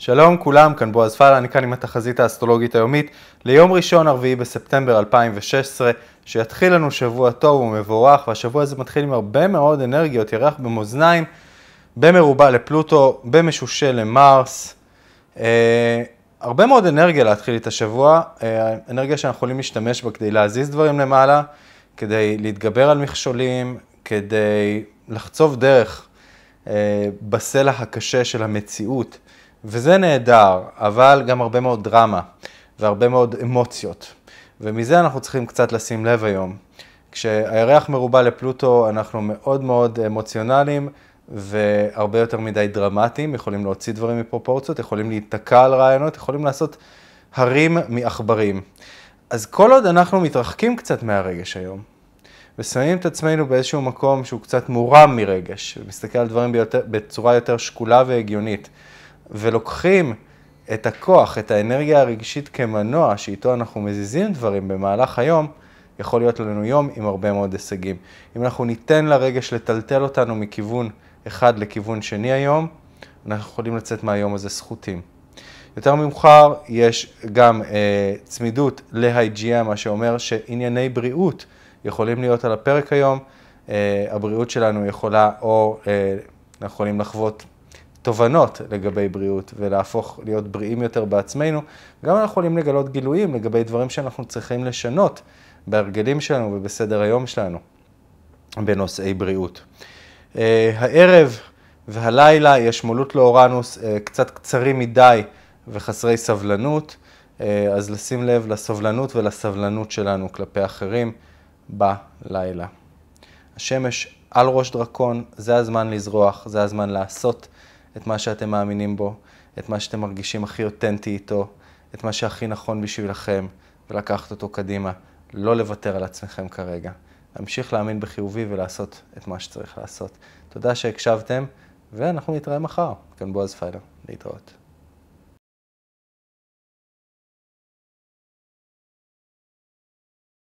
שלום כולם, כאן בועז פאלה, אני כאן עם התחזית האסטרולוגית היומית ליום ראשון, 4 בספטמבר 2016, שיתחיל לנו שבוע טוב ומבורך, והשבוע הזה מתחיל עם הרבה מאוד אנרגיות, ירח במאזניים, במרובה לפלוטו, במשושה למרס. אה, הרבה מאוד אנרגיה להתחיל את השבוע, אה, אנרגיה שאנחנו יכולים להשתמש בה כדי להזיז דברים למעלה, כדי להתגבר על מכשולים, כדי לחצוב דרך אה, בסלע הקשה של המציאות. וזה נהדר, אבל גם הרבה מאוד דרמה והרבה מאוד אמוציות. ומזה אנחנו צריכים קצת לשים לב היום. כשהירח מרובע לפלוטו אנחנו מאוד מאוד אמוציונליים והרבה יותר מדי דרמטיים, יכולים להוציא דברים מפרופורציות, יכולים להיתקע על רעיונות, יכולים לעשות הרים מעכברים. אז כל עוד אנחנו מתרחקים קצת מהרגש היום, ושמים את עצמנו באיזשהו מקום שהוא קצת מורם מרגש, ומסתכל על דברים ביותר, בצורה יותר שקולה והגיונית, ולוקחים את הכוח, את האנרגיה הרגשית כמנוע שאיתו אנחנו מזיזים דברים במהלך היום, יכול להיות לנו יום עם הרבה מאוד הישגים. אם אנחנו ניתן לרגש לטלטל אותנו מכיוון אחד לכיוון שני היום, אנחנו יכולים לצאת מהיום הזה סחוטים. יותר מאוחר יש גם אה, צמידות להיג'יה, מה שאומר שענייני בריאות יכולים להיות על הפרק היום. אה, הבריאות שלנו יכולה, או אה, אנחנו יכולים לחוות תובנות לגבי בריאות ולהפוך להיות בריאים יותר בעצמנו. גם אנחנו יכולים לגלות גילויים לגבי דברים שאנחנו צריכים לשנות בהרגלים שלנו ובסדר היום שלנו בנושאי בריאות. Uh, הערב והלילה יש מולות לאורנוס uh, קצת קצרים מדי וחסרי סבלנות, uh, אז לשים לב לסובלנות ולסבלנות שלנו כלפי אחרים בלילה. השמש על ראש דרקון, זה הזמן לזרוח, זה הזמן לעשות. את מה שאתם מאמינים בו, את מה שאתם מרגישים הכי אותנטי איתו, את מה שהכי נכון בשבילכם, ולקחת אותו קדימה. לא לוותר על עצמכם כרגע. להמשיך להאמין בחיובי ולעשות את מה שצריך לעשות. תודה שהקשבתם, ואנחנו נתראה מחר. כאן בועז פיילר, להתראות.